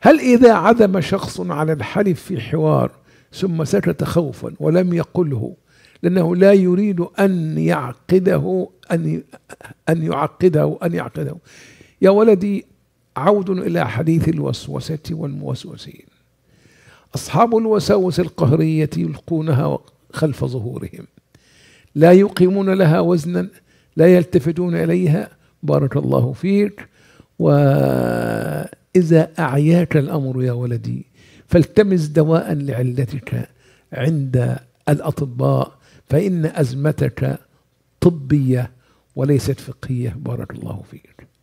هل إذا عزم شخص على الحلف في حوار ثم سكت خوفا ولم يقله لأنه لا يريد أن يعقده أن أن يعقده أن يعقده يا ولدي عود إلى حديث الوسوسة والموسوسين أصحاب الوساوس القهرية يلقونها خلف ظهورهم لا يقيمون لها وزنا لا يلتفتون إليها بارك الله فيك و إذا أعياك الأمر يا ولدي فالتمس دواء لعلتك عند الأطباء فإن أزمتك طبية وليست فقهية بارك الله فيك